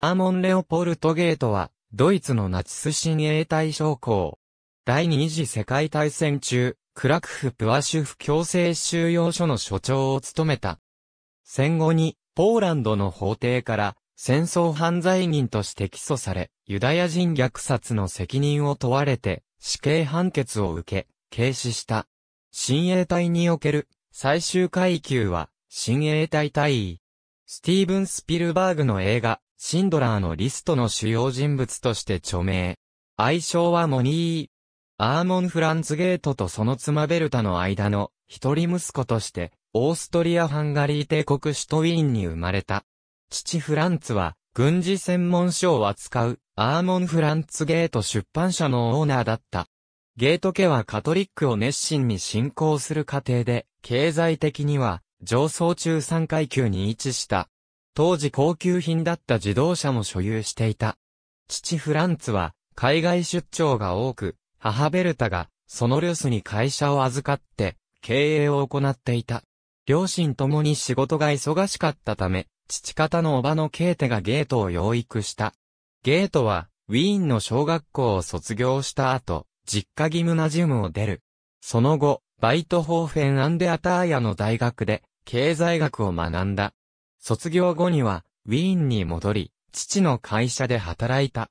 アーモン・レオポルト・ゲートは、ドイツのナチス親衛隊将校。第二次世界大戦中、クラクフ・プワシュフ強制収容所の所長を務めた。戦後に、ポーランドの法廷から、戦争犯罪人として起訴され、ユダヤ人虐殺の責任を問われて、死刑判決を受け、軽視した。親衛隊における、最終階級は、親衛隊隊員。スティーブン・スピルバーグの映画、シンドラーのリストの主要人物として著名。愛称はモニー。アーモン・フランツゲートとその妻ベルタの間の一人息子として、オーストリア・ハンガリー帝国首都ウィーンに生まれた。父フランツは、軍事専門書を扱う、アーモン・フランツゲート出版社のオーナーだった。ゲート家はカトリックを熱心に信仰する過程で、経済的には、上層中産階級に位置した。当時高級品だった自動車も所有していた。父フランツは海外出張が多く、母ベルタがその留守に会社を預かって経営を行っていた。両親ともに仕事が忙しかったため、父方のおばのケーテがゲートを養育した。ゲートはウィーンの小学校を卒業した後、実家ギムナジウムを出る。その後、バイトホーフェン・アンデアターヤの大学で経済学を学んだ。卒業後には、ウィーンに戻り、父の会社で働いた。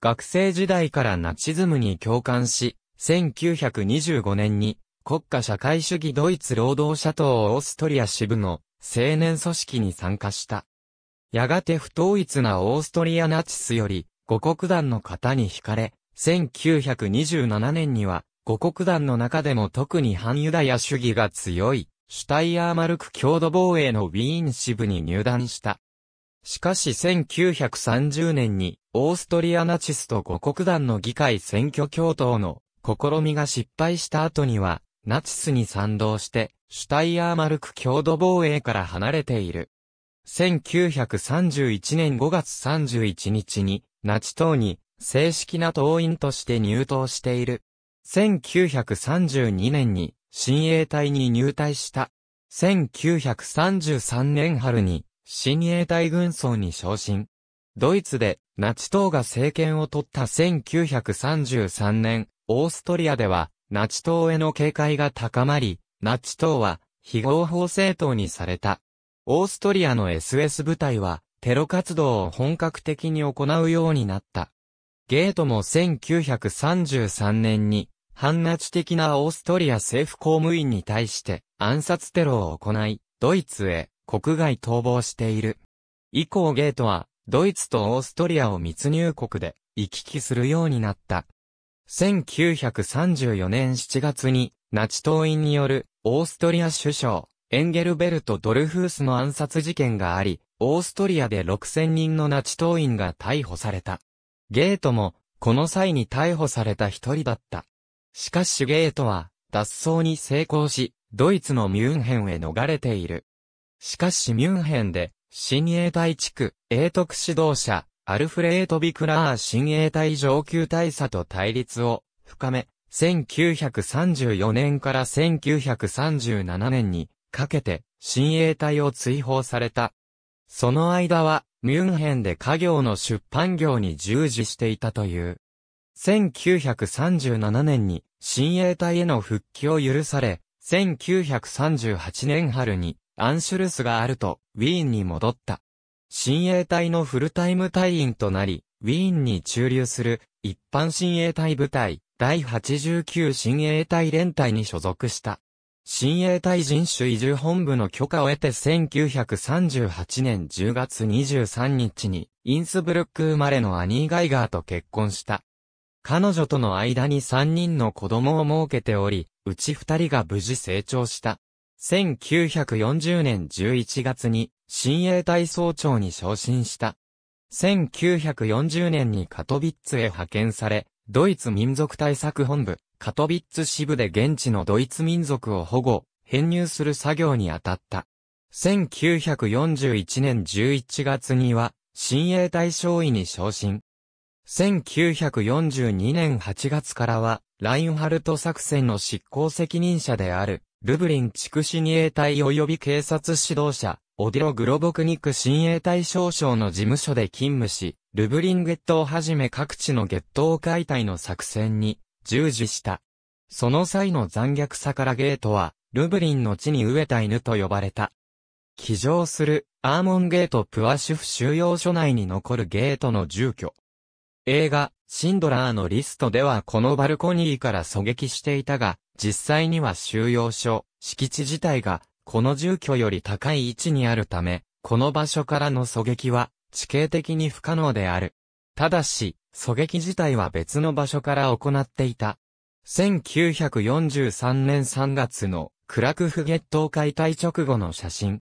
学生時代からナチズムに共感し、1925年に国家社会主義ドイツ労働者党オーストリア支部の青年組織に参加した。やがて不統一なオーストリアナチスより五国団の方に惹かれ、1927年には五国団の中でも特に反ユダヤ主義が強いシュタイアーマルク郷土防衛のウィーン支部に入団した。しかし1930年にオーストリアナチスと五国団の議会選挙共闘の試みが失敗した後にはナチスに賛同してシュタイアーマルク郷土防衛から離れている。1931年5月31日にナチ党に正式な党員として入党している。1932年に親衛隊に入隊した。1933年春に、親衛隊軍曹に昇進。ドイツで、ナチ党が政権を取った1933年、オーストリアでは、ナチ党への警戒が高まり、ナチ党は、非合法政党にされた。オーストリアの SS 部隊は、テロ活動を本格的に行うようになった。ゲートも1933年に、反ナチ的なオーストリア政府公務員に対して暗殺テロを行い、ドイツへ国外逃亡している。以降ゲートは、ドイツとオーストリアを密入国で行き来するようになった。1934年7月に、ナチ党員によるオーストリア首相、エンゲルベルト・ドルフースの暗殺事件があり、オーストリアで6000人のナチ党員が逮捕された。ゲートも、この際に逮捕された一人だった。しかしゲートは、脱走に成功し、ドイツのミュンヘンへ逃れている。しかしミュンヘンで、新鋭隊地区、英徳指導者、アルフレート・ビクラー新鋭隊上級大佐と対立を深め、1934年から1937年にかけて新鋭隊を追放された。その間はミュンヘンで家業の出版業に従事していたという。1937年に親衛隊への復帰を許され、1938年春にアンシュルスがあるとウィーンに戻った。親衛隊のフルタイム隊員となり、ウィーンに駐留する一般親衛隊部隊第89親衛隊連隊に所属した。新衛隊人種移住本部の許可を得て1938年10月23日にインスブルック生まれのアニー・ガイガーと結婚した。彼女との間に3人の子供を設けており、うち2人が無事成長した。1940年11月に、新衛隊総長に昇進した。1940年にカトビッツへ派遣され、ドイツ民族対策本部、カトビッツ支部で現地のドイツ民族を保護、編入する作業に当たった。1941年11月には、新衛隊少尉に昇進。1942年8月からは、ラインハルト作戦の執行責任者である、ルブリン地区親衛隊及び警察指導者、オディロ・グロボクニク親衛隊少将の事務所で勤務し、ルブリンゲットをはじめ各地のゲットを解体の作戦に従事した。その際の残虐さからゲートは、ルブリンの地に飢えた犬と呼ばれた。起乗する、アーモンゲート・プワシュフ収容所内に残るゲートの住居。映画、シンドラーのリストではこのバルコニーから狙撃していたが、実際には収容所、敷地自体が、この住居より高い位置にあるため、この場所からの狙撃は、地形的に不可能である。ただし、狙撃自体は別の場所から行っていた。1943年3月のクラクフゲット解体直後の写真。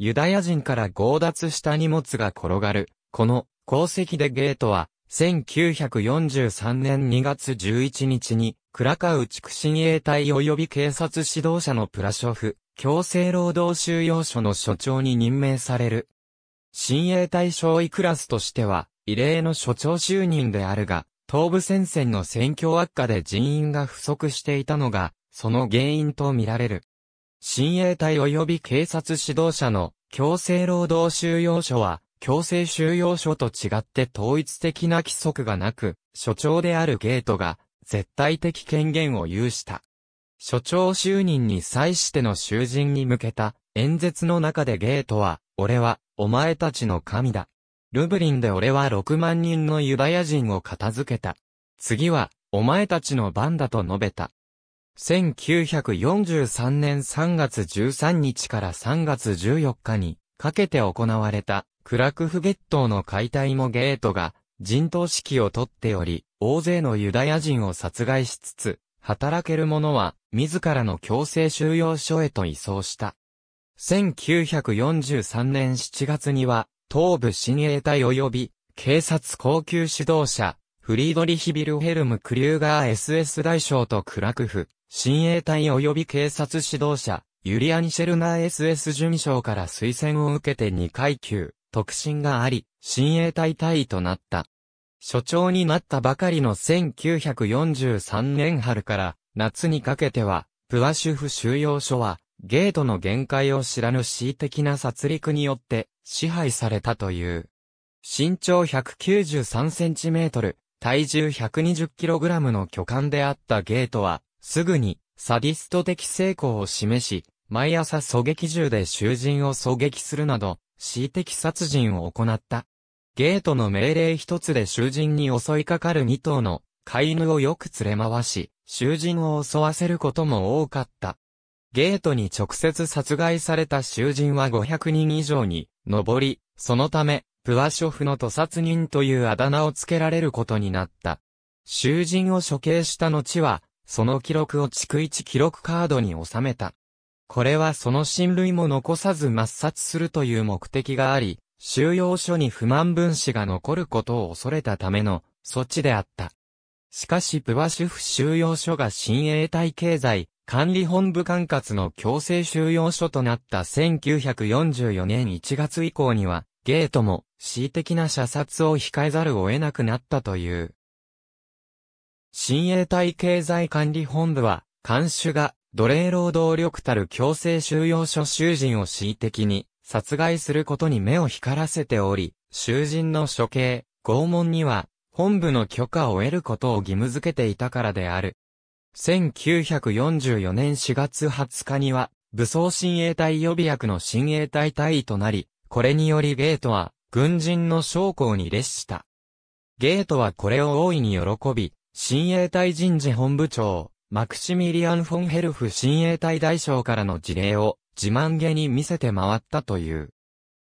ユダヤ人から強奪した荷物が転がる。この、鉱石でゲートは、1943年2月11日に、クラカウ地区親衛隊及び警察指導者のプラショフ、強制労働収容所の所長に任命される。親衛隊少尉クラスとしては、異例の所長就任であるが、東部戦線の戦況悪化で人員が不足していたのが、その原因とみられる。親衛隊及び警察指導者の強制労働収容所は、強制収容所と違って統一的な規則がなく、所長であるゲートが絶対的権限を有した。所長就任に際しての囚人に向けた演説の中でゲートは、俺はお前たちの神だ。ルブリンで俺は6万人のユダヤ人を片付けた。次は、お前たちの番だと述べた。1943年3月13日から3月14日にかけて行われたクラクフ月ッの解体もゲートが人頭指揮をとっており、大勢のユダヤ人を殺害しつつ、働ける者は自らの強制収容所へと移送した。1943年7月には、東部親衛隊及び警察高級指導者、フリードリヒ・ビルヘルム・クリューガー SS 大将とクラクフ、親衛隊及び警察指導者、ユリア・ニシェルナー SS 準将から推薦を受けて2階級、特進があり、親衛隊隊員となった。所長になったばかりの1943年春から夏にかけては、プワシュフ収容所は、ゲートの限界を知らぬ恣意的な殺戮によって支配されたという。身長193センチメートル、体重120キログラムの巨漢であったゲートは、すぐにサディスト的成功を示し、毎朝狙撃銃で囚人を狙撃するなど、恣意的殺人を行った。ゲートの命令一つで囚人に襲いかかる二頭の飼い犬をよく連れ回し、囚人を襲わせることも多かった。ゲートに直接殺害された囚人は500人以上に上り、そのため、プワショフの屠殺人というあだ名をつけられることになった。囚人を処刑した後は、その記録を逐一記録カードに収めた。これはその親類も残さず抹殺するという目的があり、収容所に不満分子が残ることを恐れたための措置であった。しかしプワシュフ収容所が新衛体経済管理本部管轄の強制収容所となった1944年1月以降には、ゲートも恣意的な射殺を控えざるを得なくなったという。新衛体経済管理本部は、監守が奴隷労働力たる強制収容所囚人を恣意的に殺害することに目を光らせており、囚人の処刑、拷問には本部の許可を得ることを義務付けていたからである。1944年4月20日には、武装親衛隊予備役の親衛隊隊員となり、これによりゲートは、軍人の将校に列した。ゲートはこれを大いに喜び、親衛隊人事本部長、マクシミリアン・フォンヘルフ親衛隊大将からの事例を自慢げに見せて回ったという。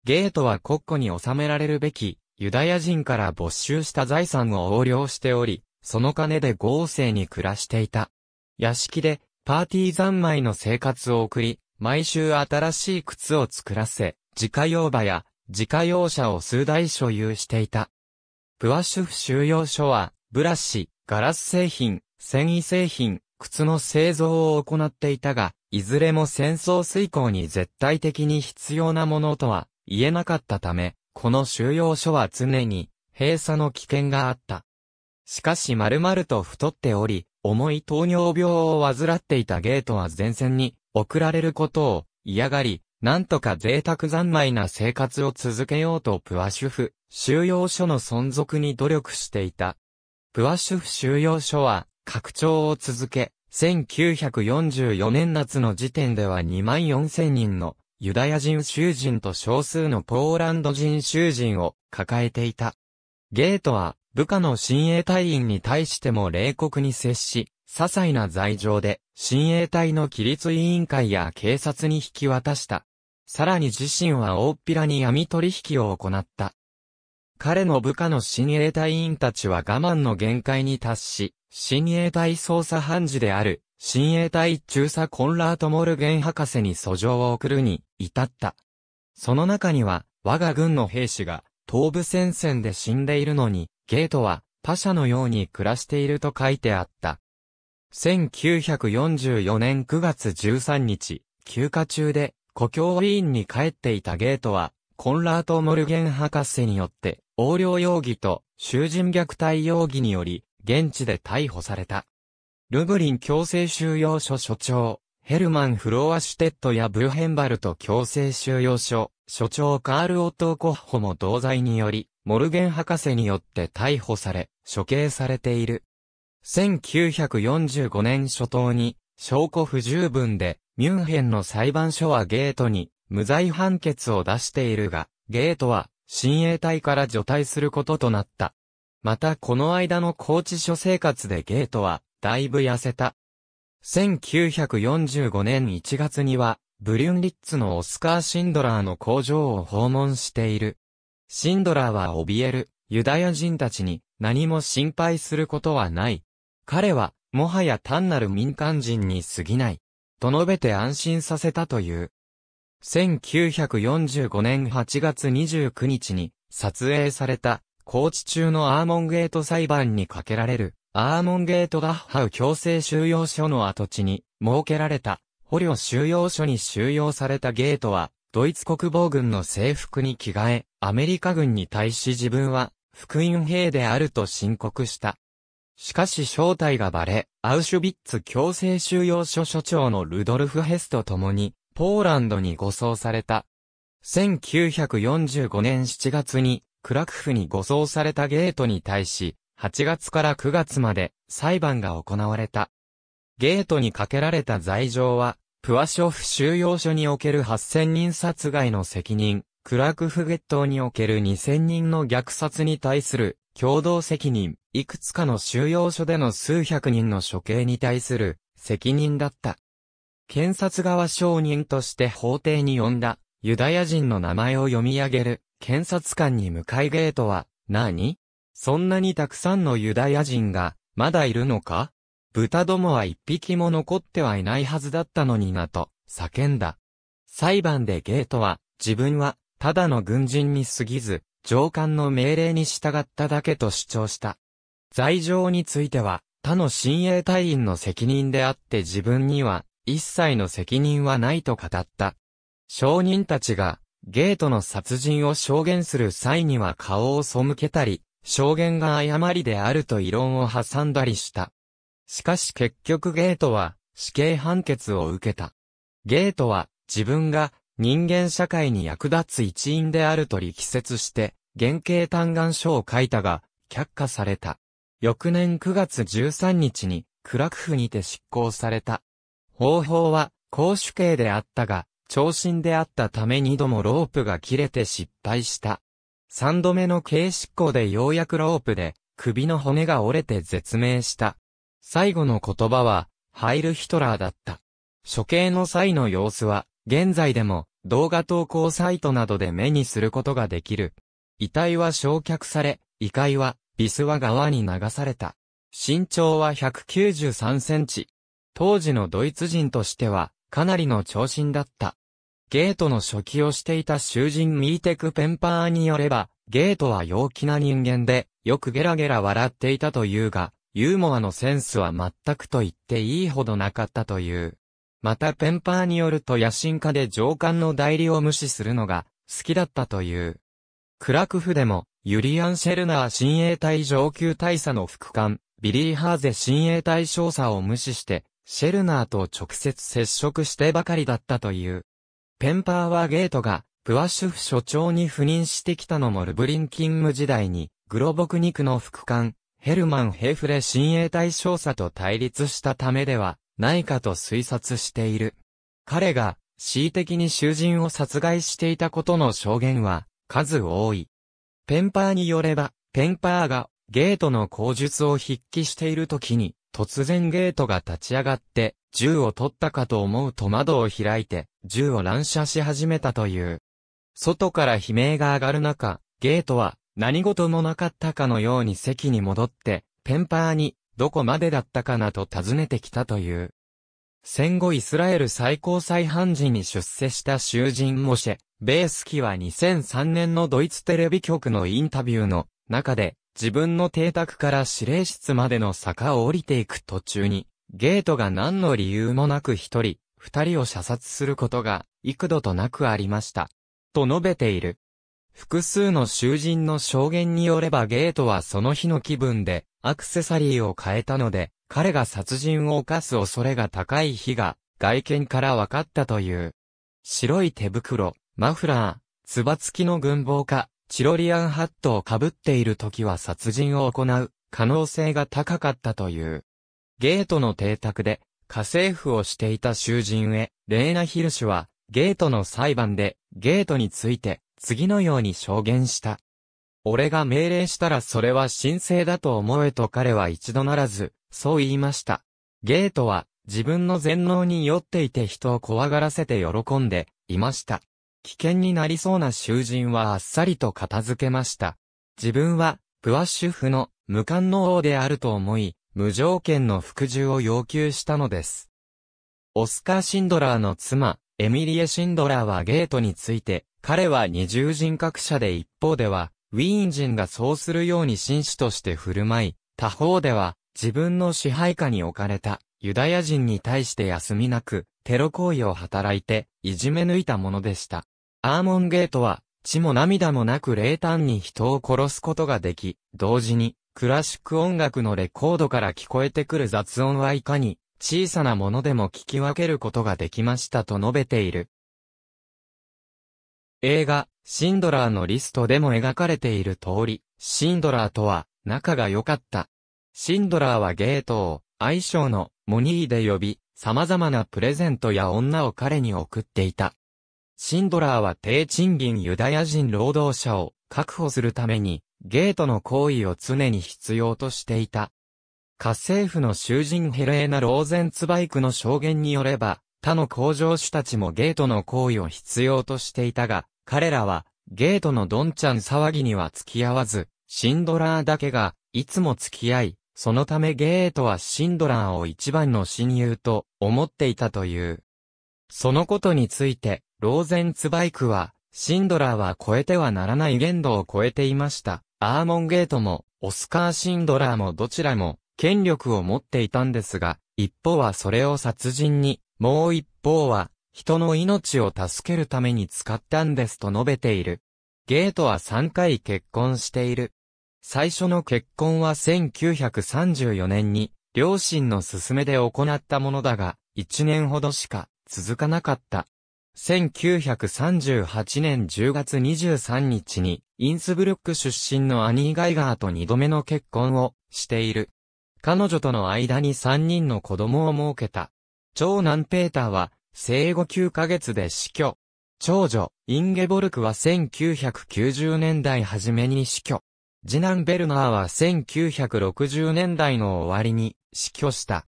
ゲートは国庫に収められるべき、ユダヤ人から没収した財産を横領しており、その金で豪勢に暮らしていた。屋敷で、パーティー三昧の生活を送り、毎週新しい靴を作らせ、自家用馬や自家用車を数台所有していた。プワシュフ収容所は、ブラシ、ガラス製品、繊維製品、靴の製造を行っていたが、いずれも戦争遂行に絶対的に必要なものとは言えなかったため、この収容所は常に閉鎖の危険があった。しかし丸々と太っており、重い糖尿病を患っていたゲートは前線に送られることを嫌がり、なんとか贅沢三昧な生活を続けようとプワシュフ収容所の存続に努力していた。プワシュフ収容所は拡張を続け、1944年夏の時点では2万4000人のユダヤ人囚人と少数のポーランド人囚人を抱えていた。ゲートは部下の親衛隊員に対しても冷酷に接し、些細な罪状で親衛隊の規律委員会や警察に引き渡した。さらに自身は大っぴらに闇取引を行った。彼の部下の親衛隊員たちは我慢の限界に達し、親衛隊捜査判事である、親衛隊中佐コンラート・モルゲン博士に訴状を送るに、至った。その中には、我が軍の兵士が、東部戦線で死んでいるのに、ゲートは、他者のように暮らしていると書いてあった。1944年9月13日、休暇中で、故郷ウィーンに帰っていたゲートは、コンラート・モルゲン博士によって、横領容疑と囚人虐待容疑により、現地で逮捕された。ルブリン強制収容所所長、ヘルマン・フロアシュテットやブーヘンバルト強制収容所、所長カール・オットコッホも同罪により、モルゲン博士によって逮捕され、処刑されている。1945年初頭に、証拠不十分で、ミュンヘンの裁判所はゲートに、無罪判決を出しているが、ゲートは、親衛隊から除隊することとなった。またこの間の高知所生活でゲートは、だいぶ痩せた。1945年1月には、ブリュンリッツのオスカー・シンドラーの工場を訪問している。シンドラーは怯える、ユダヤ人たちに何も心配することはない。彼は、もはや単なる民間人に過ぎない。と述べて安心させたという。1945年8月29日に撮影された高知中のアーモンゲート裁判にかけられるアーモンゲートダッハウ強制収容所の跡地に設けられた捕虜収容所に収容されたゲートはドイツ国防軍の制服に着替えアメリカ軍に対し自分は福音兵であると申告した。しかし正体がバレ、アウシュビッツ強制収容所所長のルドルフ・ヘスと共に、ポーランドに護送された。1945年7月にクラクフに護送されたゲートに対し、8月から9月まで裁判が行われた。ゲートにかけられた罪状は、プワショフ収容所における8000人殺害の責任、クラクフゲットにおける2000人の虐殺に対する共同責任、いくつかの収容所での数百人の処刑に対する責任だった。検察側証人として法廷に呼んだ、ユダヤ人の名前を読み上げる、検察官に向かいゲートは何、そんなにたくさんのユダヤ人が、まだいるのか豚どもは一匹も残ってはいないはずだったのになと、叫んだ。裁判でゲートは、自分は、ただの軍人に過ぎず、上官の命令に従っただけと主張した。罪状については、他の親衛隊員の責任であって自分には、一切の責任はないと語った。証人たちが、ゲートの殺人を証言する際には顔を背けたり、証言が誤りであると異論を挟んだりした。しかし結局ゲートは死刑判決を受けた。ゲートは自分が人間社会に役立つ一員であると力説して原型嘆願書を書いたが却下された。翌年9月13日にクラクフにて執行された。方法は、公主刑であったが、長身であったため二度もロープが切れて失敗した。三度目の刑執行でようやくロープで、首の骨が折れて絶命した。最後の言葉は、ハイル・ヒトラーだった。処刑の際の様子は、現在でも、動画投稿サイトなどで目にすることができる。遺体は焼却され、遺体は、ビスワ川に流された。身長は193センチ、当時のドイツ人としては、かなりの長身だった。ゲートの初期をしていた囚人ミーテク・ペンパーによれば、ゲートは陽気な人間で、よくゲラゲラ笑っていたというが、ユーモアのセンスは全くと言っていいほどなかったという。またペンパーによると野心家で上官の代理を無視するのが好きだったという。クラクフでも、ユリアン・シェルナー親衛隊上級大佐の副官、ビリー・ハーゼ親衛隊少佐を無視して、シェルナーと直接接触してばかりだったという。ペンパーはゲートが、プワシュフ所長に赴任してきたのもルブリン勤務時代に、グロボクニクの副官、ヘルマン・ヘフレ親衛隊少佐と対立したためでは、ないかと推察している。彼が、恣意的に囚人を殺害していたことの証言は、数多い。ペンパーによれば、ペンパーが、ゲートの口述を筆記している時に、突然ゲートが立ち上がって、銃を取ったかと思うと窓を開いて、銃を乱射し始めたという。外から悲鳴が上がる中、ゲートは、何事もなかったかのように席に戻って、ペンパーに、どこまでだったかなと尋ねてきたという。戦後イスラエル最高裁判事に出世した囚人モシェ、ベースキは2003年のドイツテレビ局のインタビューの中で、自分の邸宅から指令室までの坂を降りていく途中に、ゲートが何の理由もなく一人、二人を射殺することが、幾度となくありました。と述べている。複数の囚人の証言によればゲートはその日の気分で、アクセサリーを変えたので、彼が殺人を犯す恐れが高い日が、外見から分かったという。白い手袋、マフラー、つば付きの軍帽か、チロリアンハットを被っている時は殺人を行う可能性が高かったという。ゲートの邸宅で家政婦をしていた囚人へ、レーナ・ヒルシュはゲートの裁判でゲートについて次のように証言した。俺が命令したらそれは神聖だと思えと彼は一度ならず、そう言いました。ゲートは自分の全能に酔っていて人を怖がらせて喜んでいました。危険になりそうな囚人はあっさりと片付けました。自分は、プワッシュフの無冠の王であると思い、無条件の服従を要求したのです。オスカー・シンドラーの妻、エミリエ・シンドラーはゲートについて、彼は二重人格者で一方では、ウィーン人がそうするように紳士として振る舞い、他方では、自分の支配下に置かれた、ユダヤ人に対して休みなく、テロ行為を働いて、いじめ抜いたものでした。アーモンゲートは、血も涙もなく冷淡に人を殺すことができ、同時に、クラシック音楽のレコードから聞こえてくる雑音はいかに、小さなものでも聞き分けることができましたと述べている。映画、シンドラーのリストでも描かれている通り、シンドラーとは、仲が良かった。シンドラーはゲートを、愛称の、モニーで呼び、様々なプレゼントや女を彼に送っていた。シンドラーは低賃金ユダヤ人労働者を確保するために、ゲートの行為を常に必要としていた。家政婦の囚人ヘレーナ・ローゼンツバイクの証言によれば、他の工場主たちもゲートの行為を必要としていたが、彼らは、ゲートのドンちゃん騒ぎには付き合わず、シンドラーだけが、いつも付き合い、そのためゲートはシンドラーを一番の親友と思っていたという。そのことについて、ローゼンツバイクは、シンドラーは超えてはならない限度を超えていました。アーモンゲートも、オスカー・シンドラーもどちらも、権力を持っていたんですが、一方はそれを殺人に、もう一方は、人の命を助けるために使ったんですと述べている。ゲートは3回結婚している。最初の結婚は1934年に、両親の勧めで行ったものだが、1年ほどしか続かなかった。1938年10月23日に、インスブルック出身のアニー・ガイガーと2度目の結婚をしている。彼女との間に3人の子供を設けた。長男ペーターは、生後9ヶ月で死去。長女、インゲボルクは1990年代初めに死去。次男ベルナーは1960年代の終わりに死去した。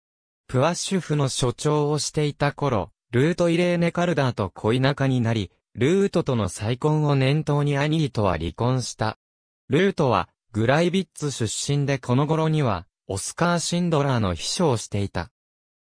プワッシュフの所長をしていた頃、ルート・イレーネ・カルダーと恋仲になり、ルートとの再婚を念頭にアニーとは離婚した。ルートは、グライビッツ出身でこの頃には、オスカー・シンドラーの秘書をしていた。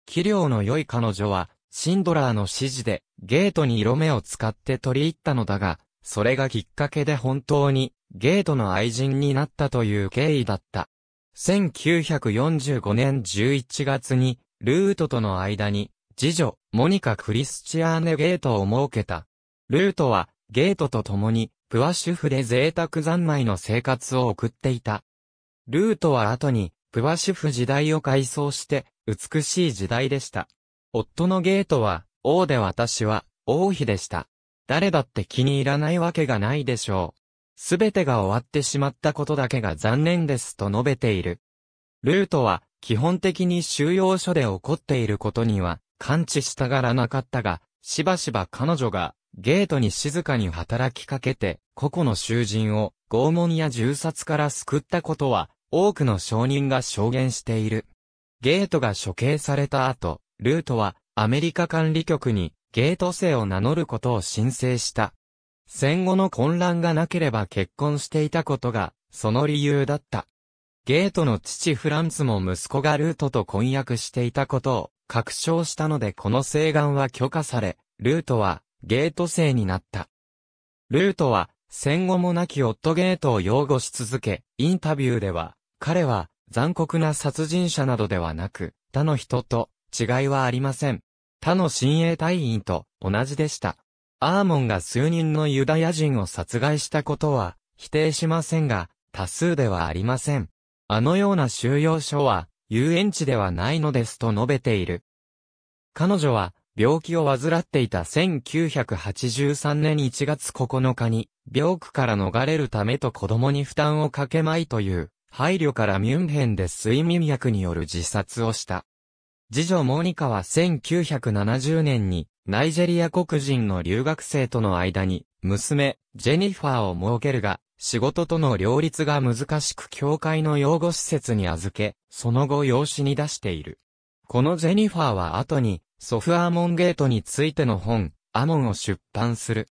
器量の良い彼女は、シンドラーの指示で、ゲートに色目を使って取り入ったのだが、それがきっかけで本当に、ゲートの愛人になったという経緯だった。1945年11月に、ルートとの間に、次女、モニカ・クリスチアーネ・ゲートを設けた。ルートは、ゲートと共に、プアュフで贅沢三昧の生活を送っていた。ルートは後に、プアュフ時代を改装して、美しい時代でした。夫のゲートは、王で私は、王妃でした。誰だって気に入らないわけがないでしょう。すべてが終わってしまったことだけが残念ですと述べている。ルートは、基本的に収容所で起こっていることには、感知したがらなかったが、しばしば彼女が、ゲートに静かに働きかけて、個々の囚人を、拷問や銃殺から救ったことは、多くの証人が証言している。ゲートが処刑された後、ルートは、アメリカ管理局に、ゲート生を名乗ることを申請した。戦後の混乱がなければ結婚していたことが、その理由だった。ゲートの父フランツも息子がルートと婚約していたことを確証したのでこの請願は許可され、ルートはゲート生になった。ルートは戦後も亡き夫ゲートを擁護し続け、インタビューでは、彼は残酷な殺人者などではなく、他の人と違いはありません。他の親衛隊員と同じでした。アーモンが数人のユダヤ人を殺害したことは否定しませんが、多数ではありません。あのような収容所は遊園地ではないのですと述べている。彼女は病気を患っていた1983年1月9日に病区から逃れるためと子供に負担をかけまいという配慮からミュンヘンで睡眠薬による自殺をした。次女モニカは1970年にナイジェリア黒人の留学生との間に、娘、ジェニファーを設けるが、仕事との両立が難しく教会の養護施設に預け、その後養子に出している。このジェニファーは後に、ソフアーモンゲートについての本、アモンを出版する。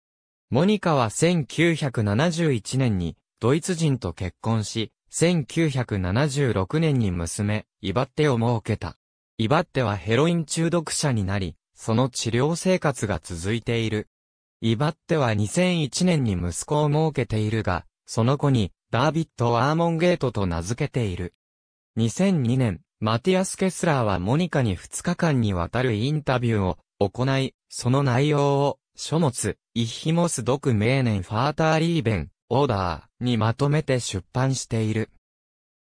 モニカは1971年に、ドイツ人と結婚し、1976年に娘、イバッテを設けた。イバッテはヘロイン中毒者になり、その治療生活が続いている。イバッテは2001年に息子を設けているが、その子に、ダービット・アーモンゲートと名付けている。2002年、マティアス・ケスラーはモニカに2日間にわたるインタビューを行い、その内容を、書物、イヒモス・ドク・メーネン・ファーター・リーベン、オーダーにまとめて出版している。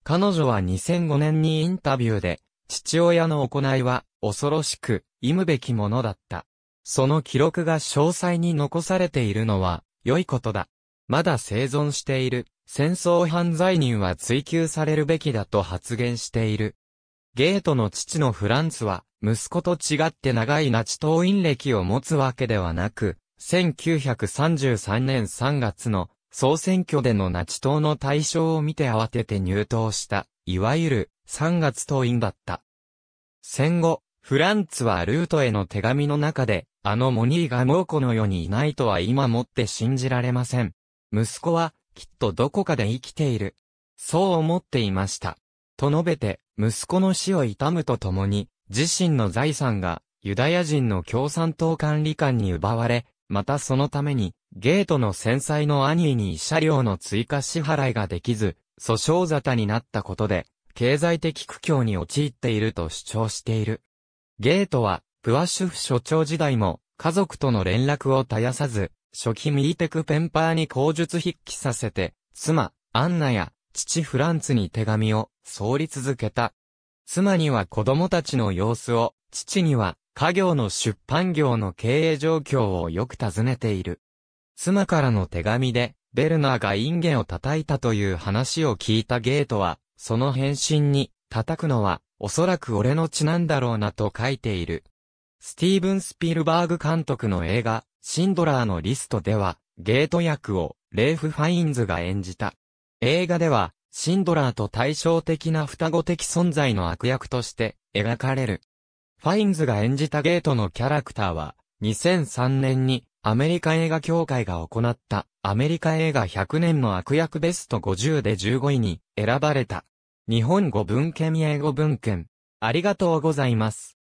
彼女は2005年にインタビューで、父親の行いは、恐ろしく、忌むべきものだった。その記録が詳細に残されているのは、良いことだ。まだ生存している、戦争犯罪人は追及されるべきだと発言している。ゲートの父のフランツは、息子と違って長いナチ党員歴を持つわけではなく、1933年3月の総選挙でのナチ党の対象を見て慌てて入党した、いわゆる3月党員だった。戦後、フランツはルートへの手紙の中で、あのモニーがもうこの世にいないとは今もって信じられません。息子は、きっとどこかで生きている。そう思っていました。と述べて、息子の死を悼むとともに、自身の財産が、ユダヤ人の共産党管理官に奪われ、またそのために、ゲートの戦災のアニーに慰謝料の追加支払いができず、訴訟沙汰になったことで、経済的苦境に陥っていると主張している。ゲートは、プアシュフ所長時代も、家族との連絡を絶やさず、初期ミーテクペンパーに口述筆記させて、妻、アンナや、父フランツに手紙を、送り続けた。妻には子供たちの様子を、父には、家業の出版業の経営状況をよく尋ねている。妻からの手紙で、ベルナーがインゲを叩いたという話を聞いたゲートは、その返信に、叩くのは、おそらく俺の血なんだろうなと書いている。スティーブン・スピルバーグ監督の映画、シンドラーのリストでは、ゲート役をレーフ・ファインズが演じた。映画では、シンドラーと対照的な双子的存在の悪役として描かれる。ファインズが演じたゲートのキャラクターは、2003年にアメリカ映画協会が行ったアメリカ映画100年の悪役ベスト50で15位に選ばれた。日本語文献英語文献。ありがとうございます。